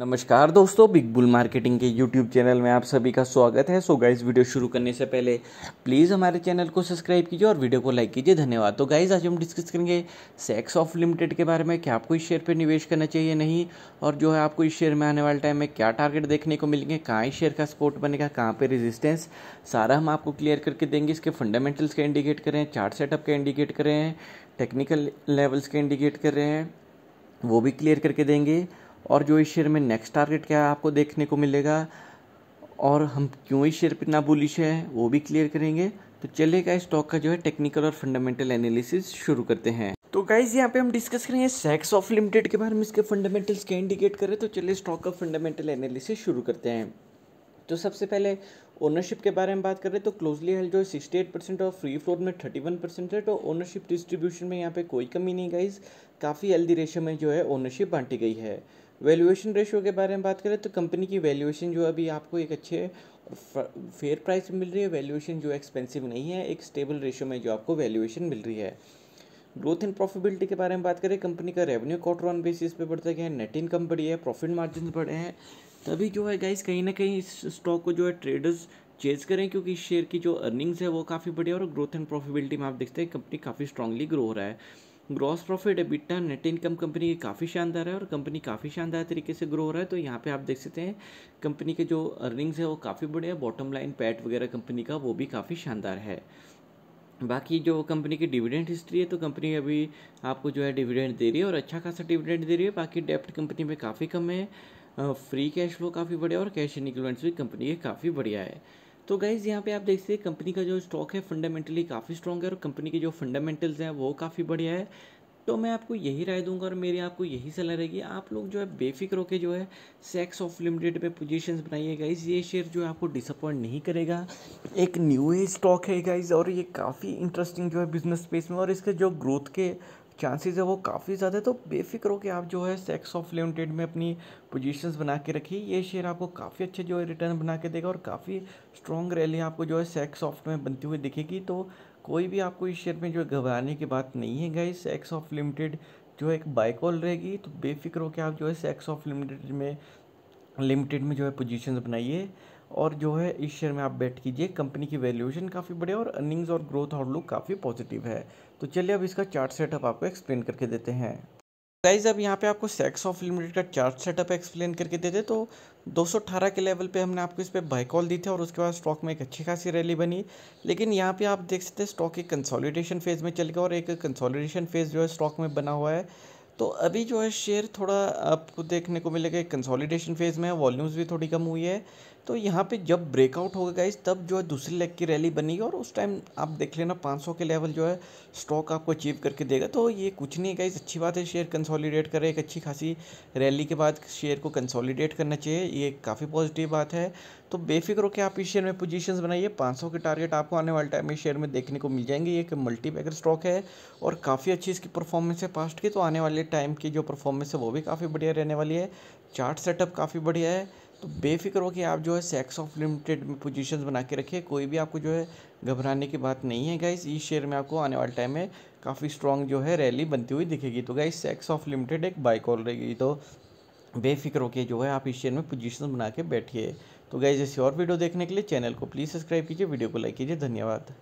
नमस्कार दोस्तों big bull marketing के यूट्यूब चैनल में आप सभी का स्वागत है सो गाइज़ वीडियो शुरू करने से पहले प्लीज़ हमारे चैनल को सब्सक्राइब कीजिए और वीडियो को लाइक कीजिए धन्यवाद तो गाइज़ आज हम डिस्कस करेंगे सेक्स ऑफ लिमिटेड के बारे में क्या आपको इस शेयर पर निवेश करना चाहिए नहीं और जो है आपको इस शेयर में आने वाले टाइम में क्या टारगेट देखने को मिलेंगे कहाँ इस शेयर का सपोर्ट बनेगा कहाँ पर रेजिस्टेंस सारा हम आपको क्लियर करके देंगे इसके फंडामेंटल्स का इंडिकेट करें चार्ट सेटअप का इंडिकेट करें हैं टेक्निकल लेवल्स के इंडिकेट कर रहे हैं वो भी क्लियर करके देंगे और जो इस शेयर में नेक्स्ट टारगेट क्या है आपको देखने को मिलेगा और हम क्यों इस शेयर पर इतना बुलिश है वो भी क्लियर करेंगे तो चलेगा इस स्टॉक का जो है टेक्निकल और फंडामेंटल एनालिसिस शुरू करते हैं तो गाइज यहाँ पे हम डिस्कस करेंगे सेक्स ऑफ लिमिटेड के बारे में इसके फंडामेंटल्स क्या इंडिकेट करें तो चलिए स्टॉक का फंडामेंटल एनालिसिस शुरू करते हैं तो सबसे पहले ओनरशिप के बारे में बात करें तो क्लोजली हेल्ड जो है सिक्सटी एट परसेंट और फ्री फ्लोर में थर्टी वन परसेंट है तो ओनरशिप डिस्ट्रीब्यूशन में यहाँ पे कोई कमी नहीं गाइज काफ़ी हेल्दी रेशो में जो है ओनरशिप बांटी गई है वैल्यूएशन रेशियो के बारे में बात करें तो कंपनी की वैल्यूएशन जो अभी आपको एक अच्छे फेयर प्राइस मिल रही है वैल्यूएशन जो एक्सपेंसिव नहीं है एक स्टेबल रेशियो में जो आपको वैल्यूएशन मिल रही है ग्रोथ एंड प्रॉफिटेबिलिटी के बारे में बात करें कंपनी का रेवेन्यू क्वार्टर ऑन बेसिस पे बढ़ता गया है नेट इनकम बढ़ी है प्रॉफिट मार्जिन बढ़े हैं तभी जो है गाइस कहीं ना कहीं इस स्टॉक को जो है ट्रेडर्स चेज करें क्योंकि शेयर की जो अर्निंग्स है वो काफ़ी बढ़िया और ग्रोथ एंड प्रॉफिटेबिलिटी में आप देखते हैं कंपनी काफ़ी स्ट्रांगली ग्रो हो रहा है gross profit EBITDA net income company की काफ़ी शानदार है और कंपनी काफ़ी शानदार तरीके से ग्रो हो रहा है तो यहाँ पे आप देख सकते हैं कंपनी के जो अर्निंग्स है वो काफ़ी बड़े हैं बॉटम लाइन पैट वगैरह कंपनी का वो भी काफ़ी शानदार है बाकी जो कंपनी की डिविडेंड हिस्ट्री है तो कंपनी अभी आपको जो है डिविडेंड दे रही है और अच्छा खासा डिविडेंड दे रही है बाकी डेप्ट कंपनी में काफ़ी कम है फ्री कैश फ्लो काफ़ी बढ़िया और कैश इनिक्वेंट्स भी कंपनी के काफ़ी बढ़िया है तो गाइज़ यहाँ पे आप देख सकते हैं कंपनी का जो स्टॉक है फंडामेंटली काफ़ी स्ट्रॉन्ग है और कंपनी के जो फंडामेंटल्स हैं वो काफ़ी बढ़िया है तो मैं आपको यही राय दूंगा और मेरी आपको यही सलाह रहेगी आप लोग जो है बेफिक्र होकर जो है सेक्स ऑफ लिमिटेड पे पोजीशंस बनाइए गाइज ये शेयर जो है आपको डिसअपॉइंट नहीं करेगा एक न्यू एज स्टॉक है गाइज और ये काफ़ी इंटरेस्टिंग जो है बिजनेस स्पेस में और इसके जो ग्रोथ के चांसेस है वो काफ़ी ज़्यादा है तो बेफिक्र हो के आप जो है सेक्स ऑफ लिमिटेड में अपनी पोजीशंस बना के रखिए ये शेयर आपको काफ़ी अच्छे जो है रिटर्न बना के देगा और काफ़ी स्ट्रॉन्ग रैली आपको जो है सेक्स ऑफ में बनती हुई दिखेगी तो कोई भी आपको इस शेयर में जो घबराने की बात नहीं है गई सेक्स ऑफ लिमिटेड जो एक बाइकॉल रहेगी तो बेफिक्र होकर आप जो है सेक्स ऑफ लिमिटेड में लिमिटेड में जो है पोजिशन बनाइए और जो है इस शेयर में आप बैठ कीजिए कंपनी की वैल्यूएशन काफ़ी बढ़िया और अर्निंग्स और ग्रोथ आउटलुक काफ़ी पॉजिटिव है तो चलिए अब इसका चार्ट सेटअप आपको एक्सप्लेन करके देते हैं गाइज अब यहाँ पे आपको सेक्स ऑफ लिमिटेड का चार्ट सेटअप एक्सप्लेन करके देते तो 218 के लेवल पे हमने आपको इस पर बाई कॉल दी थी और उसके बाद स्टॉक में एक अच्छी खासी रैली बनी लेकिन यहाँ पे आप देख सकते हैं स्टॉक एक कंसोलिडेशन फेज़ में चल गया और एक कंसोलिडेशन फेज़ जो है स्टॉक में बना हुआ है तो अभी जो है शेयर थोड़ा आपको देखने को मिलेगा कंसोलिडेशन फेज़ में वॉल्यूम्स भी थोड़ी कम हुई है तो यहाँ पे जब ब्रेकआउट होगा गाइज तब जो है दूसरी लेग की रैली बनेगी और उस टाइम आप देख लेना 500 के लेवल जो है स्टॉक आपको अचीव करके देगा तो ये कुछ नहीं है गाइज अच्छी बात है शेयर कंसोलिडेट करें एक अच्छी खासी रैली के बाद शेयर को कंसोलिडेट करना चाहिए ये काफ़ी पॉजिटिव बात है तो बेफिक्र होकर आप इस शेयर में पोजिशन बनाइए पाँच के टारगेट आपको आने वाले टाइम में शेयर में देखने को मिल जाएंगे ये एक मल्टीपैकर स्टॉक है और काफ़ी अच्छी इसकी परफॉर्मेंस है पास्ट की तो आने वाले टाइम की जो परफॉर्मेंस है वो भी काफ़ी बढ़िया रहने वाली है चार्ट सेटअप काफ़ी बढ़िया है तो बेफिक्र हो कि आप जो है सेक्स ऑफ लिमिटेड में पोजीशंस बना के रखिए कोई भी आपको जो है घबराने की बात नहीं है गाइस इस शेयर में आपको आने वाले टाइम में काफ़ी स्ट्रॉन्ग जो है रैली बनती हुई दिखेगी तो गाइस सेक्स ऑफ लिमिटेड एक बाइक कॉल रहेगी तो बेफिक्र के जो है आप इस शेयर में पोजिशन बना के बैठिए तो गाइज ऐसी और वीडियो देखने के लिए चैनल को प्लीज़ सब्सक्राइब कीजिए वीडियो को लाइक कीजिए धन्यवाद